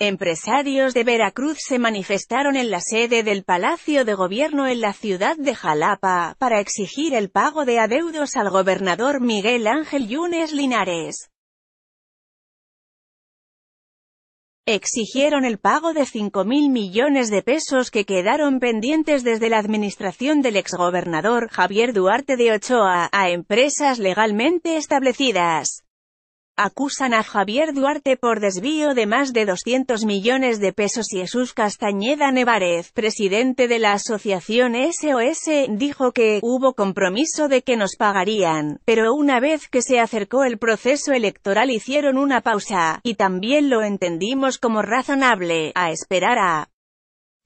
Empresarios de Veracruz se manifestaron en la sede del Palacio de Gobierno en la ciudad de Jalapa, para exigir el pago de adeudos al gobernador Miguel Ángel Yunes Linares. Exigieron el pago de 5.000 millones de pesos que quedaron pendientes desde la administración del exgobernador Javier Duarte de Ochoa, a empresas legalmente establecidas acusan a Javier Duarte por desvío de más de 200 millones de pesos y Jesús Castañeda Nevarez, presidente de la asociación SOS, dijo que hubo compromiso de que nos pagarían, pero una vez que se acercó el proceso electoral hicieron una pausa, y también lo entendimos como razonable, a esperar a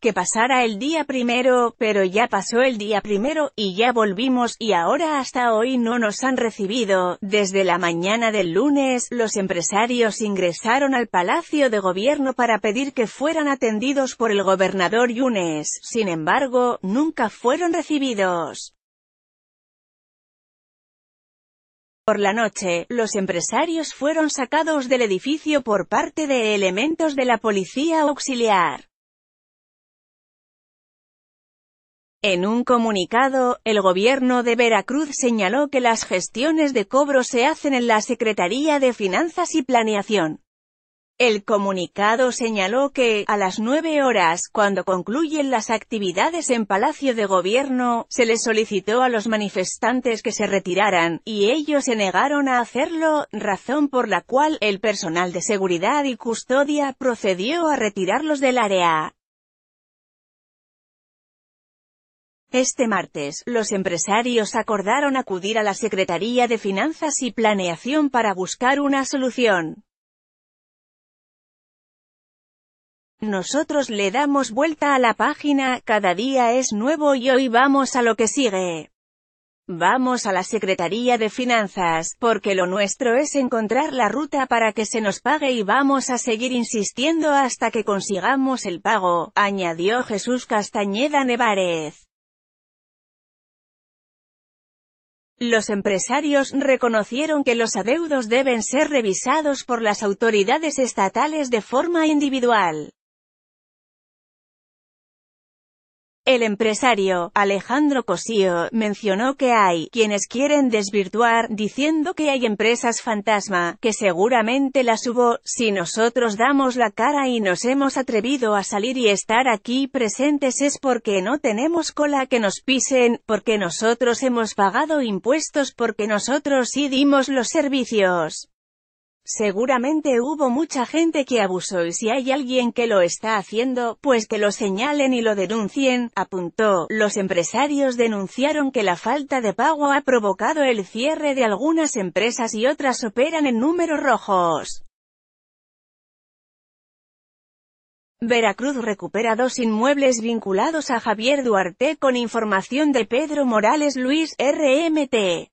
que pasara el día primero, pero ya pasó el día primero, y ya volvimos, y ahora hasta hoy no nos han recibido. Desde la mañana del lunes, los empresarios ingresaron al Palacio de Gobierno para pedir que fueran atendidos por el gobernador Yunes, sin embargo, nunca fueron recibidos. Por la noche, los empresarios fueron sacados del edificio por parte de elementos de la policía auxiliar. En un comunicado, el gobierno de Veracruz señaló que las gestiones de cobro se hacen en la Secretaría de Finanzas y Planeación. El comunicado señaló que, a las 9 horas, cuando concluyen las actividades en Palacio de Gobierno, se les solicitó a los manifestantes que se retiraran, y ellos se negaron a hacerlo, razón por la cual el personal de seguridad y custodia procedió a retirarlos del área. Este martes, los empresarios acordaron acudir a la Secretaría de Finanzas y Planeación para buscar una solución. Nosotros le damos vuelta a la página, cada día es nuevo y hoy vamos a lo que sigue. Vamos a la Secretaría de Finanzas, porque lo nuestro es encontrar la ruta para que se nos pague y vamos a seguir insistiendo hasta que consigamos el pago, añadió Jesús Castañeda Nevarez. Los empresarios reconocieron que los adeudos deben ser revisados por las autoridades estatales de forma individual. El empresario, Alejandro Cosío, mencionó que hay quienes quieren desvirtuar, diciendo que hay empresas fantasma, que seguramente las hubo, si nosotros damos la cara y nos hemos atrevido a salir y estar aquí presentes es porque no tenemos cola que nos pisen, porque nosotros hemos pagado impuestos, porque nosotros sí dimos los servicios. Seguramente hubo mucha gente que abusó y si hay alguien que lo está haciendo, pues que lo señalen y lo denuncien, apuntó. Los empresarios denunciaron que la falta de pago ha provocado el cierre de algunas empresas y otras operan en números rojos. Veracruz recupera dos inmuebles vinculados a Javier Duarte con información de Pedro Morales Luis, RMT.